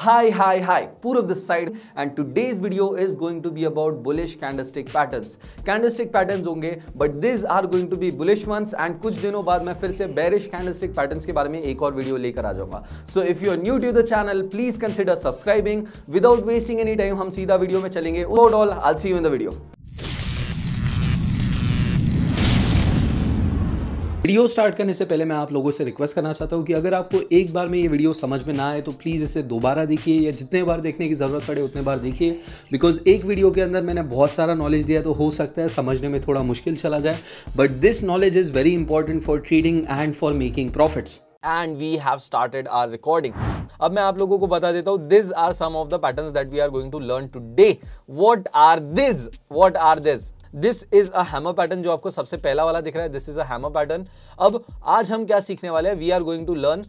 Hi, hi, hi, Purab this side and today's video is going to be about bullish candlestick patterns. Candlestick patterns होंगे but these are going to be bullish ones and कुछ दिनों बाद मैं फिर से bearish candlestick patterns के बारे में एक और वीडियो लेकर आ जाऊंगा So if you are new to the channel, please consider subscribing. Without wasting any time, हम सीधा वीडियो में चलेंगे. Overall, I'll see you in the video. Video start करने से पहले मैं आप लोगों से रिक्वेस्ट करना चाहता हूँ कि अगर आपको एक बार में ये वीडियो समझ में ना आए तो प्लीज़ इसे दोबारा देखिए या जितने बार देखने की ज़रूरत पड़े उतने बार देखिए बिकॉज एक वीडियो के अंदर मैंने बहुत सारा नॉलेज दिया तो हो सकता है समझने में थोड़ा मुश्किल चला जाए but this knowledge is very important for trading and for making profits and we have started our recording अब मैं आप लोगों को बता देता हूँ this are some of the pattern that we are going to learn today what are this what are this this is a hammer pattern जो आपको सबसे पहला वाला दिख रहा है this is a hammer pattern अब आज हम क्या सीखने वाले हैं we are going to learn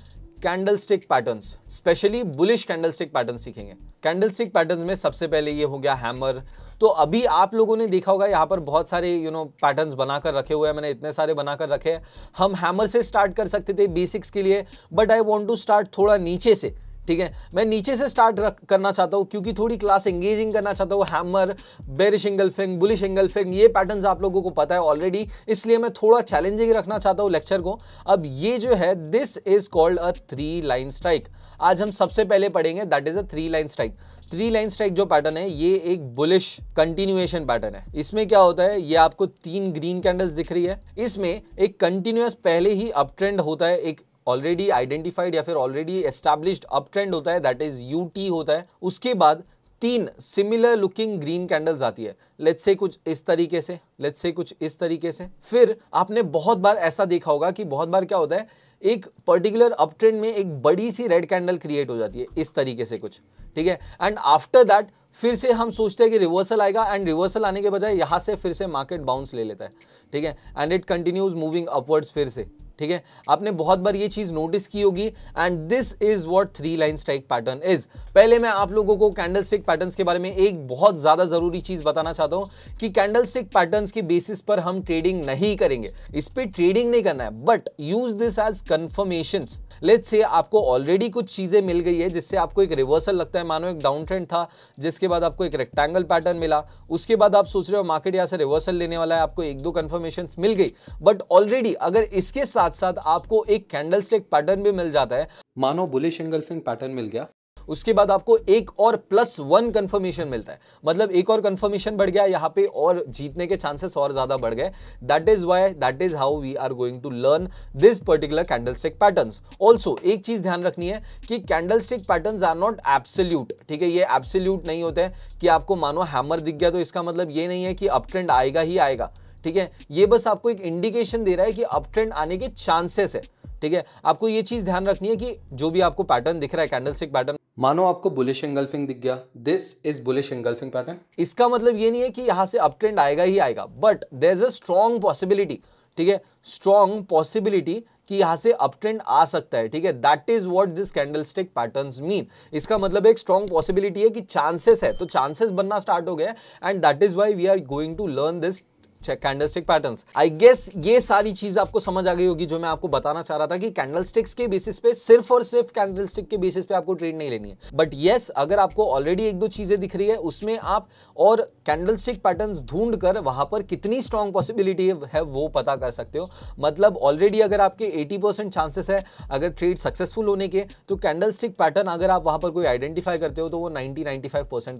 candle stick pattern specially bullish candle stick pattern सीखेंगे कैंडल स्टिक पैटर्न में सबसे पहले ये हो गया हैमर तो अभी आप लोगों ने देखा होगा यहाँ पर बहुत सारे यू नो पैटर्न बनाकर रखे हुए हैं मैंने इतने सारे बनाकर रखे हैं हम हैमर से स्टार्ट कर सकते थे बेसिक्स के लिए but I want to start थोड़ा नीचे से ठीक है मैं नीचे से स्टार्ट रख करना चाहता हूँ क्योंकि थोड़ी क्लास एंगेजिंग करना चाहता हूँ hammer bearish engulfing bullish engulfing ये पैटर्न्स आप लोगों को पता है ऑलरेडी इसलिए मैं थोड़ा चैलेंजिंग रखना चाहता हूँ लेक्चर को अब ये जो है this is called a three line strike आज हम सबसे पहले पढ़ेंगे that is a three line strike three line strike जो पैटर्न है ये एक बुलिश कंटिन्यूएशन पैटर्न है इसमें क्या होता है ये आपको तीन ग्रीन कैंडल्स दिख रही है इसमें एक कंटिन्यूस पहले ही अप ट्रेंड होता है एक ऑलरेडी आइडेंटिफाइड या फिर ऑलरेडी एस्टैब्लिश्ड अप ट्रेंड होता है दैट इज यू टी होता है उसके बाद तीन सिमिलर लुकिंग ग्रीन कैंडल्स आती है लेट्स से कुछ इस तरीके से लेट्स से कुछ इस तरीके से फिर आपने बहुत बार ऐसा देखा होगा कि बहुत बार क्या होता है एक पर्टिकुलर अप ट्रेंड में एक बड़ी सी रेड कैंडल क्रिएट हो जाती है इस तरीके से कुछ ठीक है एंड आफ्टर दैट फिर से हम सोचते हैं कि रिवर्सल आएगा एंड रिवर्सल आने के बजाय यहाँ से फिर से मार्केट बाउंस ले लेता है ठीक है and it continues moving upwards फिर से ठीक है आपने बहुत बार ये चीज़ नोटिस की होगी and this is what three line strike pattern is पहले मैं आप लोगों को कैंडल स्टिक पैटर्न के बारे में एक बहुत ज़्यादा ज़रूरी चीज़ बताना चाहता हूँ कि कैंडल स्टिक पैटर्न के बेसिस पर हम ट्रेडिंग नहीं करेंगे इस पर ट्रेडिंग नहीं करना है but use this as confirmation late से आपको ऑलरेडी कुछ चीज़ें मिल गई है जिससे आपको एक रिवर्सल लगता है मानो एक डाउन ट्रेंड था जिसके बाद आपको एक रेक्टेंगल पैटर्न मिला उसके बाद आप सोच रहे हो मार्केट यहाँ से रिवर्सल लेने वाला है आपको एक दो कन्फर्मेशन मिल गई बट ऑलरेडी अगर इसके साथ साथ साथ आपको एक कैंडल स्टिक पैटर्न भी मिल जाता है मानो बुलिश एंगल्फिंग पैटर्न मिल गया उसके बाद आपको एक और प्लस वन कंफर्मेशन मिलता है मतलब एक और कंफर्मेशन बढ़ गया यहाँ पे और जीतने के चांसेस और ज़्यादा बढ़ गए that is why that is how we are going to learn this particular candle stick pattern also एक चीज़ ध्यान रखनी है कि candle stick pattern are not absolute ठीक है ये एब्सोल्यूट नहीं होते कि आपको मानो हैमर दिख गया तो इसका मतलब ये नहीं है कि अप ट्रेंड आएगा ही आएगा ठीक है ये बस आपको एक इंडिकेशन दे रहा है कि अप ट्रेंड आने के चांसेस है ठीक है आपको ये चीज़ ध्यान रखनी है कि जो भी आपको पैटर्न दिख रहा है कैंडल स्टिक पैटर्न मानो आपको बुलिश एंगल्फिंग दिख गया this is bullish engulfing pattern इसका मतलब ये नहीं है कि यहाँ से अप ट्रेंड आएगा ही आएगा but there is a strong possibility ठीक है स्ट्रॉन्ग पॉसिबिलिटी कि यहां से अप ट्रेंड आ सकता है ठीक है that is what this candle stick pattern mean इसका मतलब एक स्ट्रॉन्ग पॉसिबिलिटी है कि चांसेस है तो चांसेस बनना स्टार्ट हो गया and that is why we are going to learn this candlestick patterns I guess ये सारी चीज आपको समझ आ गई होगी जो मैं आपको बताना चाह रहा था कि कैंडलस्टिक्स के बेसिस पे सिर्फ और सिर्फ कैंडलस्टिक के बेसिस पे आपको ट्रेड नहीं लेनी है बट येस yes, अगर आपको ऑलरेडी एक दो चीजें दिख रही है उसमें आप और कैंडलस्टिक पैटर्न्स ढूंढ कर वहां पर कितनी स्ट्रॉन्ग पॉसिबिलिटी है वो पता कर सकते हो मतलब ऑलरेडी अगर आपके एटी चांसेस है अगर ट्रेड सक्सेसफुल होने के तो कैंडलस्टिक पैटर्न अगर आप वहां पर कोई आइडेंटिफाई करते हो तो वो नाइनटी नाइन्टी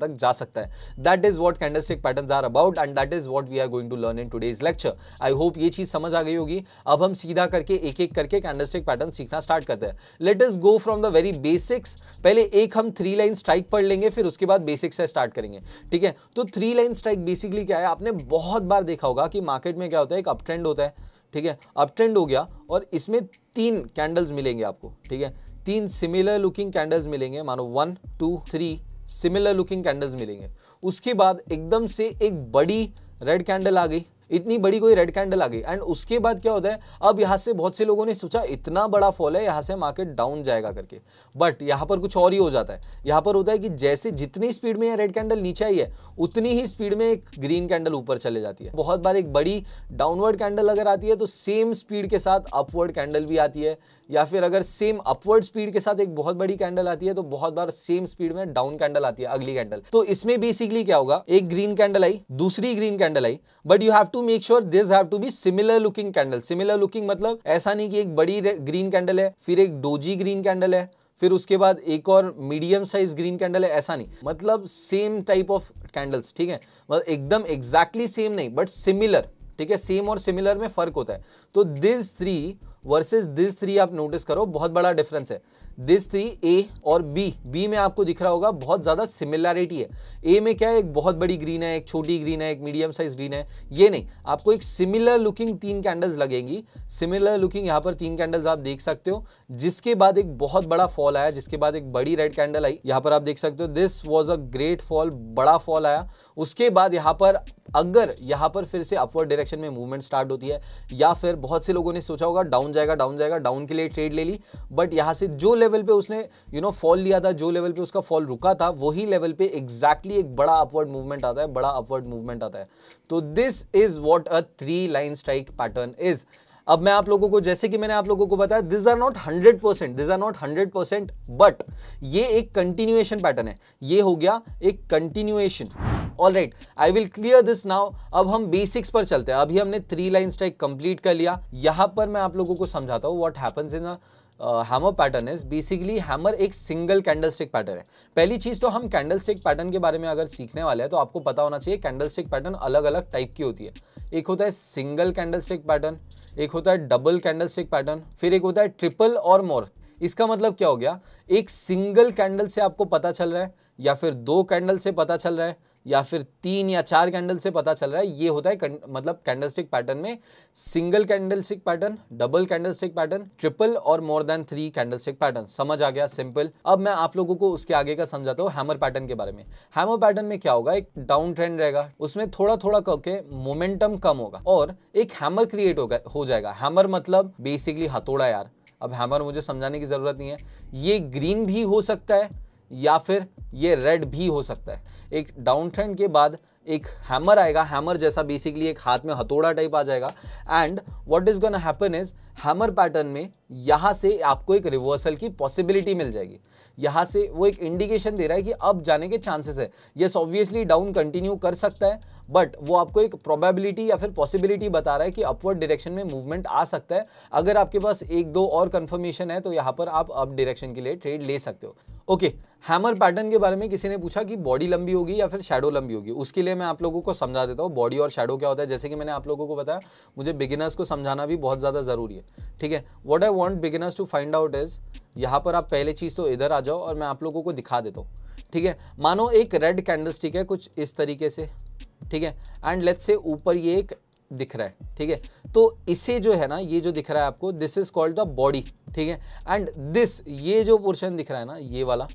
तक जा सकता है that is what candlestick pattern are about and that is what we are going to learn learn in today's lecture I hope ये चीज़ समझ आ गई होगी अब हम सीधा करके एक एक करके कैंडलस्टिक पैटर्न सीखना स्टार्ट करते हैं let us go from the very basics पहले एक हम थ्री लाइन स्ट्राइक पढ़ लेंगे फिर उसके बाद बेसिक्स से स्टार्ट करेंगे ठीक है तो थ्री लाइन स्ट्राइक बेसिकली क्या है आपने बहुत बार देखा होगा कि मार्केट में क्या होता है एक अप ट्रेंड होता है ठीक है अप ट्रेंड हो गया और इसमें तीन कैंडल्स मिलेंगे आपको ठीक है तीन सिमिलर लुकिंग कैंडल्स मिलेंगे मानो one two three similar looking candles मिलेंगे उसके बाद एकदम से एक बड़ी रेड कैंडल आ गई इतनी बड़ी कोई रेड कैंडल आ गई एंड उसके बाद क्या होता है अब यहाँ से बहुत से लोगों ने सोचा इतना बड़ा फॉल है यहाँ से मार्केट डाउन जाएगा करके बट यहाँ पर कुछ और ही हो जाता है यहाँ पर होता है कि जैसे जितनी स्पीड में रेड कैंडल नीचे आई है उतनी ही स्पीड में एक ग्रीन कैंडल ऊपर चले जाती है बहुत बार एक बड़ी डाउनवर्ड कैंडल अगर आती है तो सेम स्पीड के साथ अपवर्ड कैंडल भी आती है या फिर अगर सेम अपवर्ड स्पीड के साथ एक बहुत बड़ी कैंडल आती है तो बहुत बार सेम स्पीड में डाउन कैंडल आती है अगली कैंडल तो इसमें बेसिकली क्या होगा एक ग्रीन कैंडल आई दूसरी ग्रीन कैंडल आई but you have to to make sure this have to be similar looking candle similar looking मतलब ऐसा नहीं कि एक बड़ी ग्रीन कैंडल है फिर एक डोजी ग्रीन कैंडल है फिर उसके बाद एक और मीडियम साइज ग्रीन कैंडल है ऐसा नहीं मतलब सेम टाइप ऑफ कैंडल्स ठीक है मतलब एकदम एग्जैक्टली सेम नहीं बट सिमिलर ठीक है सेम और सिमिलर में फर्क होता है तो this three versus this three आप नोटिस करो बहुत बड़ा डिफरेंस है दिस थ्री ए और बी बी में आपको दिख रहा होगा बहुत ज़्यादा सिमिलैरिटी है ए में क्या है एक बहुत बड़ी ग्रीन है एक छोटी ग्रीन है एक मीडियम साइज ग्रीन है ये नहीं आपको एक सिमिलर लुकिंग तीन कैंडल्स लगेंगी सिमिलर लुकिंग यहाँ पर तीन कैंडल्स आप देख सकते हो जिसके बाद एक बहुत बड़ा फॉल आया जिसके बाद एक बड़ी रेड कैंडल आई यहाँ पर आप देख सकते हो this was a great fall बड़ा फॉल आया उसके बाद यहाँ पर अगर यहां पर फिर से अपवर्ड डायरेक्शन में मूवमेंट स्टार्ट होती है या फिर बहुत से लोगों ने सोचा होगा डाउन जाएगा डाउन जाएगा डाउन के लिए ट्रेड ले ली बट यहां से जो लेवल पे उसने यू नो फॉल लिया था जो लेवल पे उसका फॉल रुका था वही लेवल पे एग्जैक्टली एक बड़ा अपवर्ड मूवमेंट आता है बड़ा अपवर्ड मूवमेंट आता है तो this is what a three line strike pattern is अब मैं आप लोगों को जैसे कि मैंने आप लोगों को बताया this are not hundred percent this are not hundred percent but ये एक कंटिन्यूएशन पैटर्न है ये हो गया एक continuation all right I will clear this now अब हम बेसिक्स पर चलते हैं अभी हमने थ्री लाइन स्ट्राइक कंप्लीट कर लिया यहाँ पर मैं आप लोगों को समझाता हूँ what happens in hammer pattern is basically hammer एक सिंगल कैंडल स्टिक पैटर्न है पहली चीज़ तो हम कैंडल स्टिक पैटर्न के बारे में अगर सीखने वाले हैं तो आपको पता होना चाहिए कैंडल स्टिक पैटर्न अलग अलग टाइप की होती है एक होता है सिंगल कैंडल स्टिक पैटर्न एक होता है डबल कैंडल स्टिक पैटर्न फिर एक होता है ट्रिपल और मोर इसका मतलब क्या हो गया एक सिंगल कैंडल से आपको पता चल रहा है या फिर दो कैंडल से पता चल रहा है या फिर तीन या चार कैंडल से पता चल रहा है ये होता है मतलब कैंडलस्टिक पैटर्न में single candlestick pattern double candlestick pattern triple और more than three candlestick pattern समझ आ गया सिंपल अब मैं आप लोगों को उसके आगे का समझाता हूँ हैमर पैटर्न के बारे में हैमर पैटर्न में क्या होगा एक डाउन ट्रेंड रहेगा उसमें थोड़ा थोड़ा करके मोमेंटम कम होगा और एक हैमर क्रिएट होगा हो जाएगा हैमर मतलब बेसिकली हथोड़ा यार अब हैमर मुझे समझाने की ज़रूरत नहीं है ये ग्रीन भी हो सकता है या फिर ये रेड भी हो सकता है एक डाउन ट्रेंड के बाद एक हैमर आएगा हैमर जैसा बेसिकली एक हाथ में हथौड़ा टाइप आ जाएगा and what is gonna happen is hammer pattern में यहाँ से आपको एक रिवर्सल की पॉसिबिलिटी मिल जाएगी यहाँ से वो एक इंडिकेशन दे रहा है कि अब जाने के चांसेस है येस ऑब्वियसली डाउन कंटिन्यू कर सकता है बट वो आपको एक प्रोबेबिलिटी या फिर पॉसिबिलिटी बता रहा है कि अपवर्ड डायरेक्शन में मूवमेंट आ सकता है अगर आपके पास एक दो और कन्फर्मेशन है तो यहाँ पर आप अप डायरेक्शन के लिए ट्रेड ले सकते हो ओके हैमर पैटर्न के बारे में किसी ने पूछा कि बॉडी लंबी होगी या फिर शेडो लंबी होगी उसके लिए मैं आप लोगों को समझा देता हूँ बॉडी और शेडो क्या होता है जैसे कि मैंने आप लोगों को बताया मुझे बिगिनर्स को समझाना भी बहुत ज़्यादा ज़रूरी है ठीक है what I want beginners to find out is यहाँ पर आप पहले चीज़ तो इधर आ जाओ और मैं आप लोगों को दिखा देता हूँ ठीक है मानो एक रेड कैंडल है कुछ इस तरीके से ठीक है एंड लेट्स से ऊपर ये एक दिख रहा है ठीक है तो इसे जो है ना ये जो दिख रहा है आपको this is called the body ठीक है एंड दिस ये जो पोर्शन दिख रहा है ना ये वाला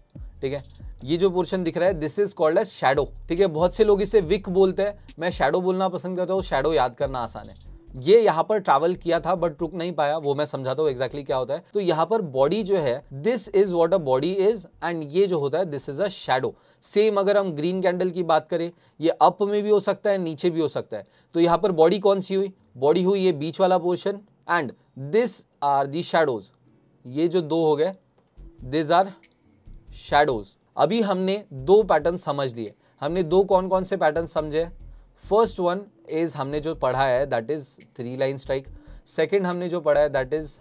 ठीक है ये जो पोर्शन दिख रहा है this is called a shadow ठीक है बहुत से लोग इसे विक बोलते हैं मैं शेडो बोलना पसंद करता हूँ शेडो याद करना आसान है ये यहाँ पर ट्रैवल किया था बट रुक नहीं पाया वो मैं समझाता हूँ एग्जैक्टली क्या होता है तो यहाँ पर बॉडी जो है this is what a body is and ये जो होता है this is a shadow same अगर हम ग्रीन कैंडल की बात करें ये अप में भी हो सकता है नीचे भी हो सकता है तो यहाँ पर बॉडी कौन सी हुई बॉडी हुई ये बीच वाला portion and this are the shadows ये जो दो हो गए दिस आर शेडोज अभी हमने दो पैटर्न समझ लिए हमने दो कौन कौन से पैटर्न समझे फर्स्ट वन इज हमने जो पढ़ा है that is three line strike second हमने जो पढ़ा है दैट इज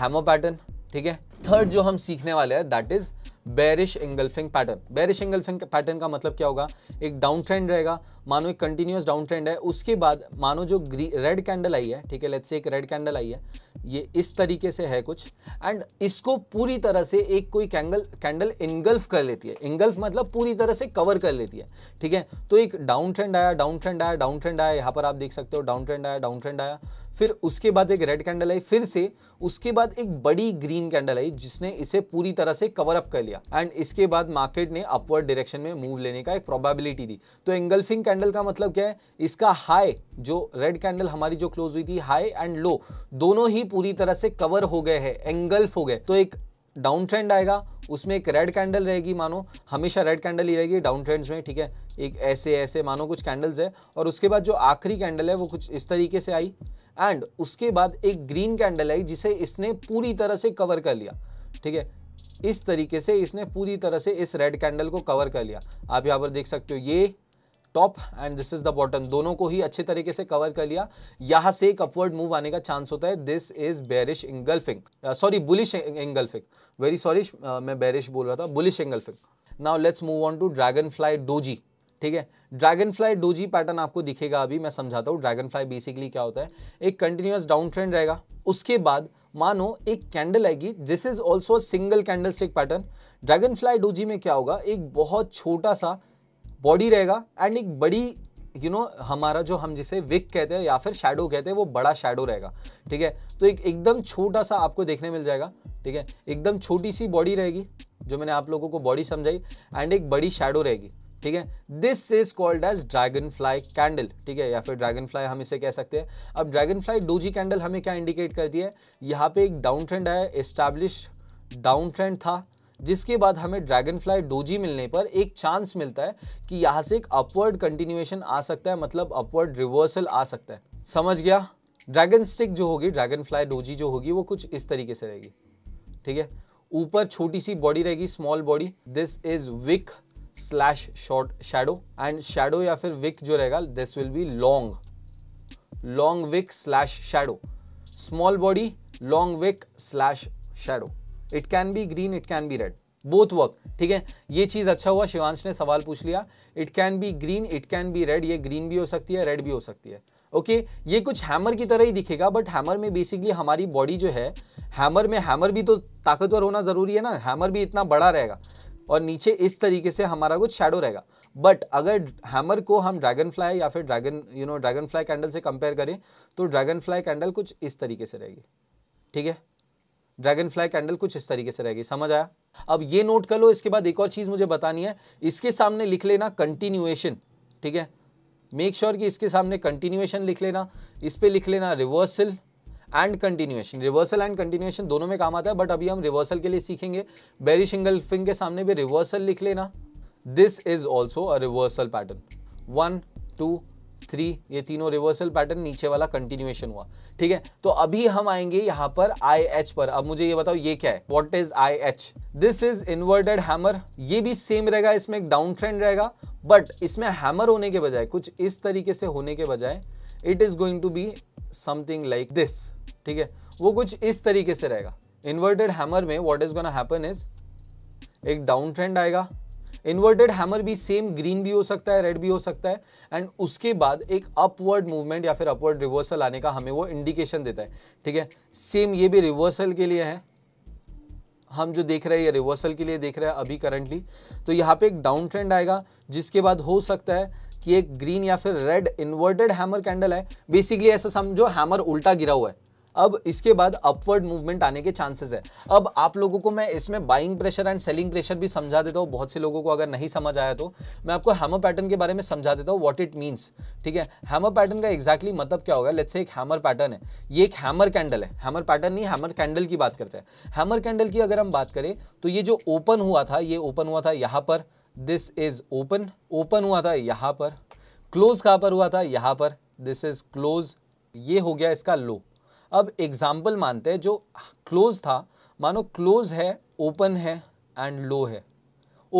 हैमो पैटर्न ठीक है थर्ड जो हम सीखने वाले हैं that is bearish engulfing pattern bearish engulfing pattern का मतलब क्या होगा एक डाउन ट्रेंड रहेगा मानो एक कंटिन्यूस डाउन ट्रेंड है उसके बाद मानो जो रेड कैंडल आई है ठीक है लेट्स से एक रेड कैंडल आई है ये इस तरीके से है कुछ एंड इसको पूरी तरह से एक कोई कैंगल कैंडल इंगल्फ कर लेती है इंगल्फ मतलब पूरी तरह से कवर कर लेती है ठीक है तो एक डाउन ट्रेंड आया डाउन ट्रेंड आया डाउन ट्रेंड आया यहाँ पर आप देख सकते हो डाउन ट्रेंड आया डाउन ट्रेंड आया फिर उसके बाद एक रेड कैंडल आई फिर से उसके बाद एक बड़ी ग्रीन कैंडल आई जिसने इसे पूरी तरह से कवर अप कर लिया एंड इसके बाद मार्केट ने अपवर्ड डायरेक्शन में मूव लेने का एक प्रोबेबिलिटी दी तो एंगल्फिंग कैंडल का मतलब क्या है इसका हाई जो रेड कैंडल हमारी जो क्लोज हुई थी हाई एंड लो दोनों ही पूरी तरह से कवर हो गए हैं एंगल्फ हो गए तो एक डाउन ट्रेंड आएगा उसमें एक रेड कैंडल रहेगी मानो हमेशा रेड कैंडल ही रहेगी डाउन ट्रेंड्स में ठीक है एक ऐसे ऐसे मानो कुछ कैंडल्स है और उसके बाद जो आखिरी कैंडल है वो कुछ इस तरीके से आई एंड उसके बाद एक ग्रीन कैंडल आई जिसे इसने पूरी तरह से कवर कर लिया ठीक है इस तरीके से इसने पूरी तरह से इस रेड कैंडल को कवर कर लिया आप यहाँ पर देख सकते हो ये top and this is the bottom दोनों को ही अच्छे तरीके से कवर कर लिया यहां से एक अपवर्ड मूव आने का चांस होता है this is bearish engulfing sorry bullish engulfing very sorry मैं बैरिश बोल रहा था bullish engulfing now let's move on to dragon fly doji ठीक है ड्रैगन फ्लाई डोजी पैटर्न आपको दिखेगा अभी मैं समझाता हूँ ड्रैगन फ्लाई बेसिकली क्या होता है एक कंटिन्यूस डाउन ट्रेंड रहेगा उसके बाद मानो एक कैंडल आएगी this is also single candle stick pattern dragon fly doji में क्या होगा एक बहुत छोटा सा बॉडी रहेगा एंड एक बड़ी यू you नो know, हमारा जो हम जिसे विक कहते हैं या फिर शेडो कहते हैं वो बड़ा शेडो रहेगा ठीक है तो एक एकदम छोटा सा आपको देखने मिल जाएगा ठीक है एकदम छोटी सी बॉडी रहेगी जो मैंने आप लोगों को बॉडी समझाई एंड एक बड़ी शेडो रहेगी ठीक है this is called as dragon fly candle ठीक है या फिर ड्रैगन फ्लाई हम इसे कह सकते हैं अब ड्रैगन फ्लाई डोजी कैंडल हमें क्या इंडिकेट करती है यहाँ पे एक डाउन ट्रेंड है एस्टैब्लिश डाउन ट्रेंड था जिसके बाद हमें ड्रैगन फ्लाई डोजी मिलने पर एक चांस मिलता है कि यहाँ से एक अपवर्ड कंटिन्यूएशन आ सकता है मतलब अपवर्ड रिवर्सल आ सकता है समझ गया ड्रैगन स्टिक जो होगी ड्रैगन फ्लाई डोजी जो होगी वो कुछ इस तरीके से रहेगी ठीक है ऊपर छोटी सी बॉडी रहेगी small body this is wick slash short shadow and shadow या फिर विक जो रहेगा this will be long long wick slash shadow small body long wick slash shadow it can be green it can be red both work ठीक है ये चीज़ अच्छा हुआ शिवांश ने सवाल पूछ लिया it can be green it can be red ये ग्रीन भी हो सकती है रेड भी हो सकती है ओके okay? ये कुछ हैमर की तरह ही दिखेगा बट हैमर में बेसिकली हमारी बॉडी जो है हैमर में हैमर भी तो ताकतवर होना ज़रूरी है ना हैमर भी इतना बड़ा रहेगा और नीचे इस तरीके से हमारा कुछ शेडो रहेगा बट अगर हैमर को हम ड्रैगन फ्लाई या फिर dragon you know dragon fly candle से कंपेयर करें तो ड्रैगन फ्लाई कैंडल कुछ इस तरीके से रहेगी ठीक है ड्रैगन फ्लाई कैंडल कुछ इस तरीके से रहेगी समझ आया अब ये नोट कर लो इसके बाद एक और चीज़ मुझे बतानी है इसके सामने लिख लेना कंटिन्यूएशन ठीक है मेक श्योर sure कि इसके सामने कंटिन्यूएशन लिख लेना इस पर लिख लेना reversal and continuation reversal and continuation दोनों में काम आता है बट अभी हम रिवर्सल के लिए सीखेंगे बेरी सिंगल फिंग के सामने भी रिवर्सल लिख लेना this is also a reversal pattern one two three ये तीनों रिवर्सल पैटर्न नीचे वाला कंटिन्यूएशन हुआ ठीक है तो अभी हम आएंगे यहाँ पर आई एच पर अब मुझे ये बताओ ये क्या है what is I H this is inverted hammer ये भी सेम रहेगा इसमें एक डाउन ट्रेंड रहेगा बट इसमें हैमर होने के बजाय कुछ इस तरीके से होने के बजाय it is going to be something like this ठीक है वो कुछ इस तरीके से रहेगा इन्वर्टेड हैमर में what is gonna happen is एक डाउन ट्रेंड आएगा इन्वर्टेड हैमर भी सेम ग्रीन भी हो सकता है रेड भी हो सकता है एंड उसके बाद एक अपवर्ड मूवमेंट या फिर अपवर्ड रिवर्सल आने का हमें वो इंडिकेशन देता है ठीक है सेम ये भी रिवर्सल के लिए है हम जो देख रहे हैं ये रिवर्सल के लिए देख रहे हैं अभी करंटली तो यहाँ पे एक डाउन ट्रेंड आएगा जिसके बाद हो सकता है कि एक ग्रीन या फिर रेड इन्वर्टेड हैमर कैंडल है बेसिकली ऐसा समझो हैमर उल्टा गिरा हुआ है अब इसके बाद अपवर्ड मूवमेंट आने के चांसेस है अब आप लोगों को मैं इसमें buying pressure and selling pressure भी समझा देता हूँ बहुत से लोगों को अगर नहीं समझ आया तो मैं आपको हैमर पैटर्न के बारे में समझा देता हूँ वॉट इट मीन्स ठीक है हैमर पैटर्न का एग्जैक्टली exactly मतलब क्या होगा लेट्स से एक हैमर पैटर्न है ये एक हैमर कैंडल है हैमर पैटर्न नहीं हैमर कैंडल की बात करते हैं हैमर कैंडल की अगर हम बात करें तो ये जो ओपन हुआ था ये ओपन हुआ था यहाँ पर दिस इज ओपन ओपन हुआ था यहाँ पर क्लोज कहाँ पर हुआ था यहाँ पर दिस इज क्लोज ये हो गया इसका लो अब एग्जाम्पल मानते हैं जो क्लोज था मानो क्लोज है ओपन है एंड लो है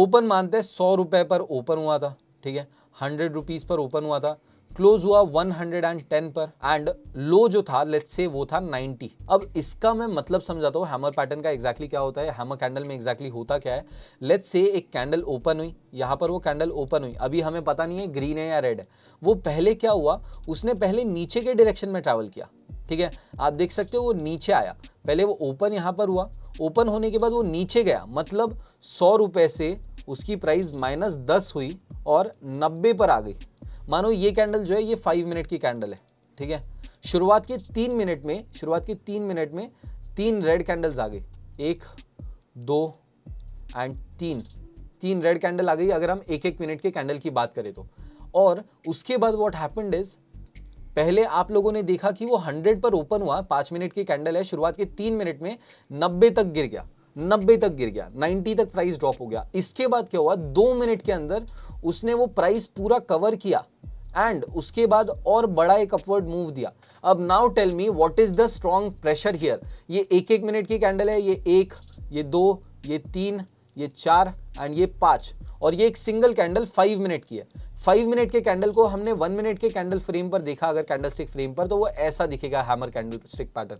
ओपन मानते हैं सौ रुपये पर ओपन हुआ था ठीक है हंड्रेड रुपीज़ पर ओपन हुआ था क्लोज हुआ वन हंड्रेड एंड टेन पर एंड लो जो था लेट्स से वो था नाइनटी अब इसका मैं मतलब समझाता हूँ हैमर पैटर्न का एग्जैक्टली exactly क्या होता है हैमर कैंडल में एग्जैक्टली exactly होता क्या है लेट्स से एक कैंडल ओपन हुई यहाँ पर वो कैंडल ओपन हुई अभी हमें पता नहीं है ग्रीन है या रेड है वो पहले क्या हुआ उसने पहले नीचे के डायरेक्शन में ट्रैवल किया ठीक है आप देख सकते हो वो नीचे आया पहले वो ओपन यहाँ पर हुआ ओपन होने के बाद वो नीचे गया मतलब सौ रुपये से उसकी प्राइस माइनस दस हुई और नब्बे पर आ गई मानो ये कैंडल जो है ये फाइव मिनट की कैंडल है ठीक है शुरुआत के तीन मिनट में शुरुआत के तीन मिनट में तीन रेड कैंडल्स आ गए एक दो एंड तीन तीन रेड कैंडल आ गई अगर हम एक एक मिनट के कैंडल की बात करें तो और उसके बाद वॉट हैपन्ड इज पहले आप लोगों ने देखा कि वो हंड्रेड पर ओपन हुआ पांच मिनट की कैंडल है शुरुआत के तीन मिनट में नब्बे तक गिर गया नब्बे तक गिर गया 90 तक प्राइस ड्रॉप हो गया इसके बाद क्या हुआ दो मिनट के अंदर उसने वो प्राइस पूरा कवर किया एंड उसके बाद और बड़ा एक अपवर्ड मूव दिया अब now tell me what is the strong pressure here ये एक एक मिनट की कैंडल है ये एक ये दो ये तीन ये चार एंड ये पांच और ये एक सिंगल कैंडल फाइव मिनट की है फाइव मिनट के कैंडल को हमने वन मिनट के कैंडल फ्रेम पर देखा अगर कैंडल स्टिक फ्रेम पर तो वो ऐसा दिखेगा हैमर कैंडल स्टिक पैटर्न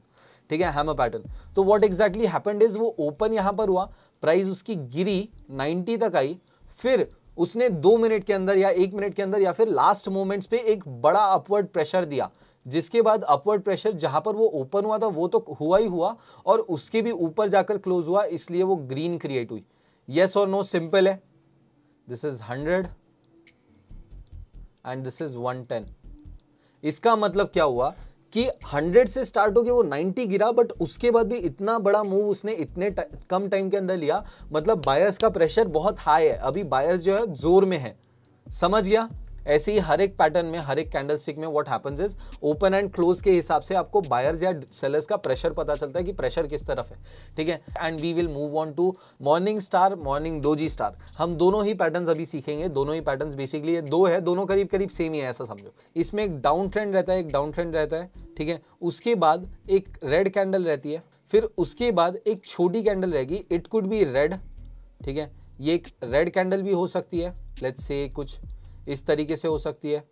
ठीक है हैमर पैटर्न तो वॉट एग्जैक्टली हैपन इज वो ओपन यहाँ पर हुआ प्राइस उसकी गिरी 90 तक आई फिर उसने दो मिनट के अंदर या एक मिनट के अंदर या फिर लास्ट मोमेंट्स पे एक बड़ा अपवर्ड प्रेशर दिया जिसके बाद अपवर्ड प्रेशर जहां पर वो ओपन हुआ था वो तो हुआ ही हुआ और उसके भी ऊपर जाकर क्लोज हुआ इसलिए वो ग्रीन क्रिएट हुई येस और नो सिंपल है this is hundred and this is 110 इसका मतलब क्या हुआ कि 100 से स्टार्ट हो गया वो 90 गिरा बट उसके बाद भी इतना बड़ा मूव उसने इतने कम टाइम के अंदर लिया मतलब बायर्स का प्रेशर बहुत हाई है अभी बायर्स जो है जोर में है समझ गया ऐसे ही हर एक पैटर्न में हर एक कैंडल स्टिक में what happens is open and close के हिसाब से आपको बायर्स या सेलर्स का प्रेशर पता चलता है कि प्रेशर किस तरफ है ठीक है and we will move on to morning star morning doji star हम दोनों ही पैटर्न अभी सीखेंगे दोनों ही पैटर्न बेसिकली दो है दोनों करीब करीब सेम ही है ऐसा समझो इसमें एक डाउन ट्रेंड रहता है एक डाउन ट्रेंड रहता है ठीक है उसके बाद एक रेड कैंडल रहती है फिर उसके बाद एक छोटी कैंडल रहेगी इट कुड बी रेड ठीक है ये एक रेड कैंडल भी हो सकती है लेट्स से कुछ इस तरीके से हो सकती है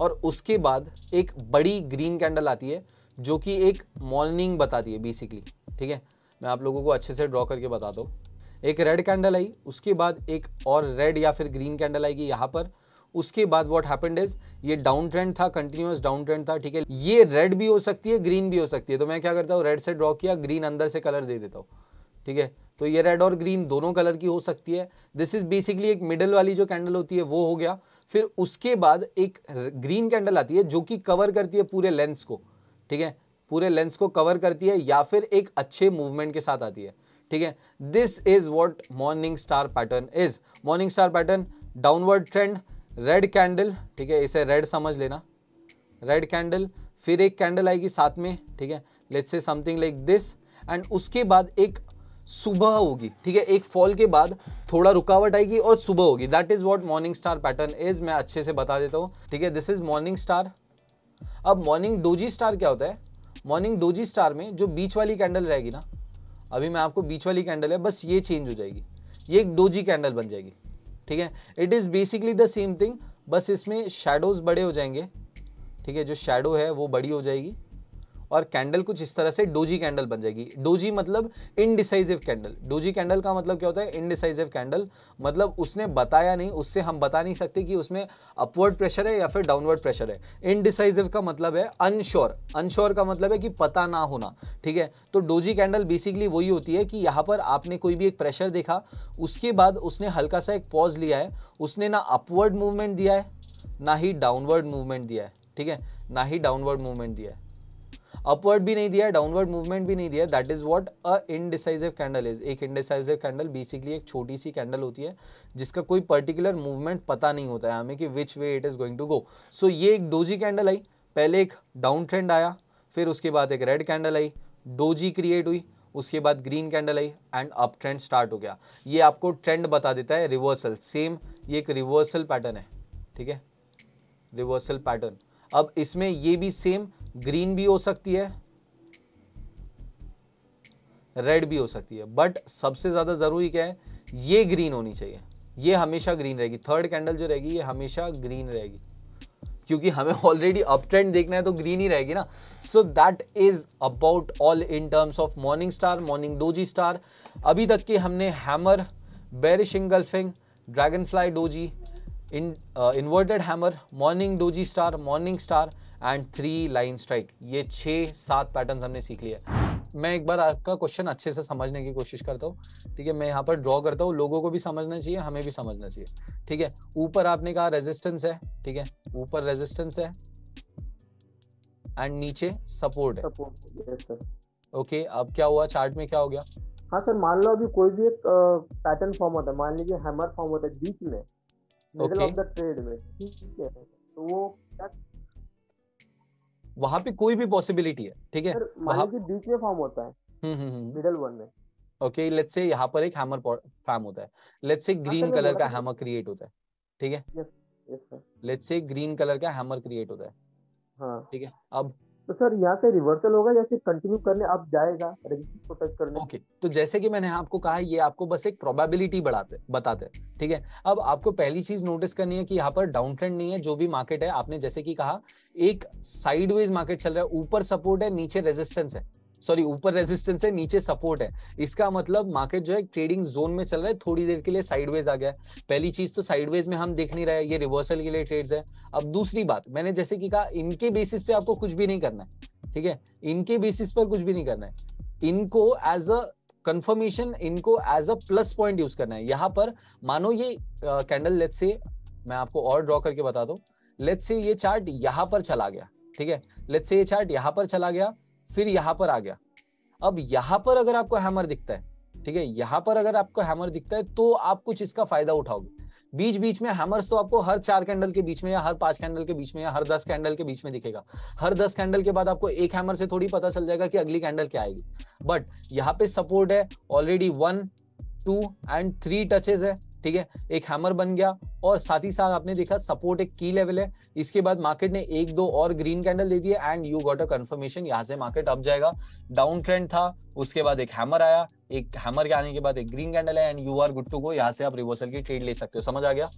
और उसके बाद एक बड़ी ग्रीन कैंडल आती है जो कि एक मॉर्निंग बताती है बेसिकली ठीक है मैं आप लोगों को अच्छे से ड्रॉ करके बता दो एक रेड कैंडल आई उसके बाद एक और रेड या फिर ग्रीन कैंडल आएगी यहाँ पर उसके बाद व्हाट हैपेंड इज ये डाउन ट्रेंड था कंटिन्यूस डाउन ट्रेंड था ठीक है ये रेड भी हो सकती है ग्रीन भी हो सकती है तो मैं क्या करता हूँ रेड से ड्रॉ किया ग्रीन अंदर से कलर दे देता हूँ ठीक है तो ये रेड और ग्रीन दोनों कलर की हो सकती है दिस इज़ बेसिकली एक मिडल वाली जो कैंडल होती है वो हो गया फिर उसके बाद एक ग्रीन कैंडल आती है जो कि कवर करती है पूरे लेंस को ठीक है पूरे लेंस को कवर करती है या फिर एक अच्छे मूवमेंट के साथ आती है ठीक है this is what morning star pattern is morning star pattern downward trend red candle ठीक है इसे रेड समझ लेना रेड कैंडल फिर एक कैंडल आएगी साथ में ठीक है लेट्स से समथिंग लाइक दिस एंड उसके बाद एक सुबह होगी ठीक है एक फॉल के बाद थोड़ा रुकावट आएगी और सुबह होगी that is what morning star pattern is मैं अच्छे से बता देता हूँ ठीक है दिस इज मॉर्निंग स्टार अब मॉर्निंग डोजी स्टार क्या होता है मॉर्निंग डोजी स्टार में जो बीच वाली कैंडल रहेगी ना अभी मैं आपको बीच वाली कैंडल है बस ये चेंज हो जाएगी ये एक डोजी कैंडल बन जाएगी ठीक है it is basically the same thing बस इसमें शेडोज़ बड़े हो जाएंगे ठीक है जो शेडो है वो बड़ी हो जाएगी और कैंडल कुछ इस तरह से डोजी कैंडल बन जाएगी डोजी मतलब इनडिसाइजिव कैंडल डोजी कैंडल का मतलब क्या होता है इनडिसाइजिव कैंडल मतलब उसने बताया नहीं उससे हम बता नहीं सकते कि उसमें अपवर्ड प्रेशर है या फिर डाउनवर्ड प्रेशर है इनडिसाइजिव का मतलब है अनश्योर अनश्योर का मतलब है कि पता ना होना ठीक है तो डोजी कैंडल बेसिकली वही होती है कि यहाँ पर आपने कोई भी एक प्रेशर देखा उसके बाद उसने हल्का सा एक पॉज लिया है उसने ना अपवर्ड मूवमेंट दिया है ना ही डाउनवर्ड मूवमेंट दिया है ठीक है ना ही डाउनवर्ड मूवमेंट दिया है अपवर्ड भी नहीं दिया डाउनवर्ड मूवमेंट भी नहीं दिया that is what a indecisive candle is एक इनडिसाइजिव कैंडल बेसिकली एक छोटी सी कैंडल होती है जिसका कोई पर्टिकुलर मूवमेंट पता नहीं होता है हमें कि which way it is going to go so ये एक डोजी कैंडल आई पहले एक डाउन ट्रेंड आया फिर उसके बाद एक रेड कैंडल आई डोजी क्रिएट हुई उसके बाद ग्रीन कैंडल आई एंड अप ट्रेंड स्टार्ट हो गया ये आपको ट्रेंड बता देता है रिवर्सल सेम ये एक रिवर्सल पैटर्न है ठीक है रिवर्सल पैटर्न अब इसमें ये भी सेम ग्रीन भी हो सकती है रेड भी हो सकती है बट सबसे ज़्यादा ज़रूरी क्या है ये ग्रीन होनी चाहिए ये हमेशा ग्रीन रहेगी थर्ड कैंडल जो रहेगी ये हमेशा ग्रीन रहेगी क्योंकि हमें ऑलरेडी अप ट्रेंड देखना है तो ग्रीन ही रहेगी ना so that is about all in terms of morning star morning doji star अभी तक के हमने hammer bearish engulfing dragon fly doji in inverted hammer morning doji star morning star and three line strike ये छः सात pattern हमने सीख लिए मैं एक बार आपका क्वेश्चन अच्छे से समझने की कोशिश करता हूँ ठीक है मैं यहाँ पर ड्रॉ करता हूँ लोगों को भी समझना चाहिए हमें भी समझना चाहिए ठीक है ऊपर आपने कहा रेजिस्टेंस है ठीक है ऊपर रेजिस्टेंस है एंड नीचे सपोर्ट है ओके अब क्या हुआ चार्ट में क्या हो गया हाँ सर मान लो अभी कोई भी एक पैटर्न uh, फॉर्म होता है मान लीजिए हैमर फॉर्म होता है बीच में मिडिल ऑफ द ट्रेड में ठीक है तो वो वहां पे कोई भी पॉसिबिलिटी है ठीक है वहां के बीच में फॉर्म होता है मिडल हम्म, वन हम्म, हम्म। में ओके लेट्स से यहाँ पर एक हैमर फॉर्म होता है लेट्स से ग्रीन कलर का हैमर क्रिएट होता है ठीक है लेट्स से ग्रीन कलर का हैमर क्रिएट होता है हाँ। ठीक है अब तो सर यहाँ से रिवर्सल होगा या फिर कंटिन्यू करने आप जाएगा रेजिस्टेंस को टच करने ओके okay. तो जैसे कि मैंने आपको कहा ये आपको बस एक प्रोबेबिलिटी बढ़ाते बताते हैं ठीक है अब आपको पहली चीज नोटिस करनी है कि यहाँ पर डाउन ट्रेंड नहीं है जो भी मार्केट है आपने जैसे कि कहा एक साइडवेज मार्केट चल रहा है ऊपर सपोर्ट है नीचे रेजिस्टेंस है सॉरी ऊपर रेजिस्टेंस है नीचे सपोर्ट है इसका मतलब मार्केट जो है ट्रेडिंग जोन में चल रहा है थोड़ी देर के लिए साइडवेज आ गया पहली चीज तो साइडवेज में हम देख नहीं रहे ये रिवर्सल के लिए ट्रेड्स है अब दूसरी बात मैंने जैसे कि कहा इनके बेसिस पे आपको कुछ भी नहीं करना है ठीक है इनके बेसिस पर कुछ भी नहीं करना है इनको एज अ कंफर्मेशन इनको as a plus point use करना है यहाँ पर मानो ये कैंडल लेट से मैं आपको और ड्रॉ करके बता दू लेट से ये चार्ट यहाँ पर चला गया ठीक है लेट से ये चार्ट यहाँ पर चला गया फिर यहां पर आ गया अब यहां पर अगर आपको हैमर दिखता है ठीक है यहां पर अगर आपको हैमर दिखता है तो आप कुछ इसका फायदा उठाओगे बीच बीच में हैमर्स तो आपको हर चार कैंडल के बीच में या हर पांच कैंडल के बीच में या हर दस कैंडल के बीच में दिखेगा हर दस कैंडल के बाद आपको एक हैमर से थोड़ी पता चल जाएगा कि अगली कैंडल क्या आएगी बट यहाँ पे सपोर्ट है already one two and three touches है ठीक है एक हैमर बन गया और साथ ही साथ आपने देखा सपोर्ट एक की लेवल है इसके बाद मार्केट ने एक दो और ग्रीन कैंडल दे दिए and you got a confirmation यहाँ से मार्केट अप जाएगा डाउन ट्रेंड था उसके बाद एक हैमर आया एक हैमर के आने के बाद एक ग्रीन कैंडल है and you are good to go यहाँ से आप रिवर्सल की ट्रेड ले सकते हो समझ आ गया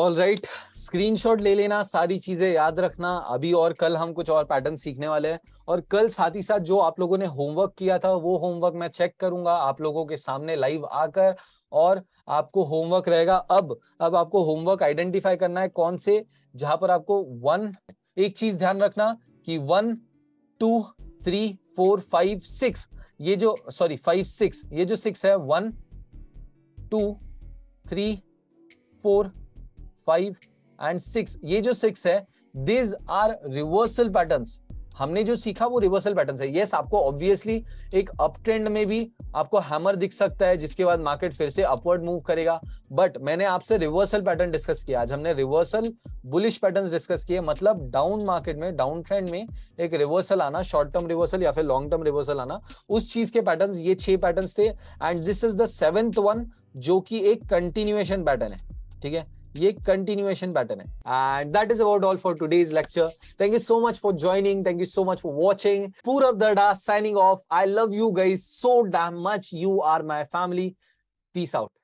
ऑल राइट स्क्रीनशॉट ले लेना सारी चीजें याद रखना अभी और कल हम कुछ और पैटर्न सीखने वाले हैं और कल साथ ही साथ जो आप लोगों ने होमवर्क किया था वो होमवर्क मैं चेक करूंगा आप लोगों के सामने लाइव आकर और आपको होमवर्क रहेगा अब अब आपको होमवर्क आइडेंटिफाई करना है कौन से जहां पर आपको वन एक चीज ध्यान रखना कि one two three four five six ये जो सॉरी फाइव सिक्स ये जो सिक्स है one two three four five and six ये जो सिक्स है दिज आर रिवर्सल पैटर्न हमने जो सीखा वो रिवर्सल पैटर्न है यस आपको ऑब्वियसली एक अप ट्रेंड में भी आपको हैमर दिख सकता है जिसके बाद मार्केट फिर से अपवर्ड मूव करेगा बट मैंने आपसे रिवर्सल पैटर्न डिस्कस किया आज हमने रिवर्सल बुलिश पैटर्न डिस्कस किए मतलब डाउन मार्केट में डाउन ट्रेंड में एक रिवर्सल आना शॉर्ट टर्म रिवर्सल या फिर लॉन्ग टर्म रिवर्सल आना उस चीज के पैटर्न ये छह पैटर्न थे and this is the seventh one जो कि एक कंटिन्यूएशन पैटर्न है ठीक है ये कंटिन्यूएशन पैटर्न है and that is about all for today's lecture thank you so much for joining thank you so much for watching Purab Darda signing off I love you guys so damn much you are my family peace out